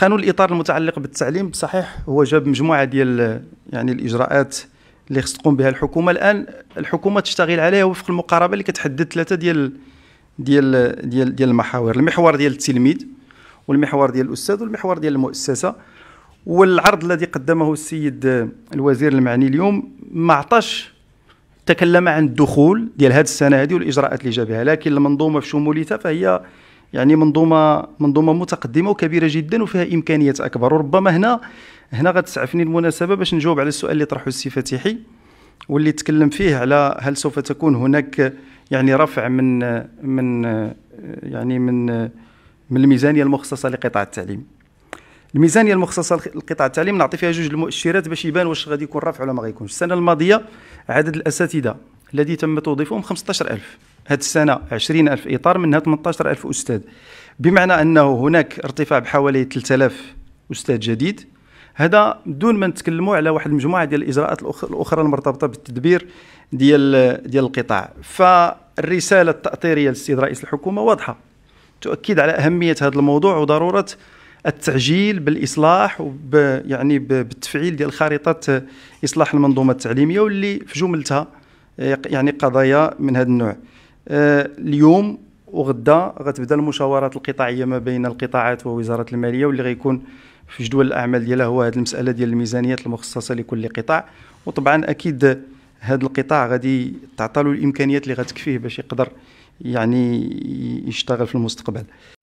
قانون الاطار المتعلق بالتعليم بصحيح هو جاب مجموعه ديال يعني الاجراءات اللي خص تقوم بها الحكومه الان الحكومه تشتغل عليها وفق المقاربه اللي كتحدد ثلاثه ديال ديال ديال ديال المحاور المحور ديال التلميذ والمحور ديال الاستاذ والمحور ديال المؤسسه والعرض الذي قدمه السيد الوزير المعني اليوم ما عطاش تكلم عن الدخول ديال هذه السنه هذه والاجراءات اللي جابها لكن المنظومه في شموليتها فهي يعني منظومه منظومه متقدمه وكبيره جدا وفيها امكانيات اكبر وربما هنا هنا غتسعفني المناسبه باش نجاوب على السؤال اللي طرحه السي فتيحي واللي تكلم فيه على هل سوف تكون هناك يعني رفع من من يعني من من الميزانيه المخصصه لقطاع التعليم الميزانيه المخصصه لقطاع التعليم نعطي فيها جوج المؤشرات باش يبان واش غادي يكون رفع ولا ما غيكونش السنه الماضيه عدد الاساتذه الذي تم توظيفهم 15000 هذه السنه 20000 اطار منها 18000 استاذ بمعنى انه هناك ارتفاع بحوالي 3000 استاذ جديد هذا دون ما نتكلموا على واحد المجموعه ديال الاجراءات الاخرى المرتبطه بالتدبير ديال ديال القطاع فالرساله التاطيريه للسيد رئيس الحكومه واضحه تؤكد على اهميه هذا الموضوع وضروره التعجيل بالاصلاح وب يعني بالتفعيل ديال خارطه اصلاح المنظومه التعليميه واللي في جملتها يعني قضايا من هذا النوع اليوم وغدا غتبدا المشاورات القطاعيه ما بين القطاعات ووزاره الماليه واللي غيكون في جدول الاعمال ديالها هو هذه المساله ديال الميزانيات المخصصه لكل قطاع وطبعا اكيد هذا القطاع غادي تعطى الامكانيات اللي غتكفيه باش يقدر يعني يشتغل في المستقبل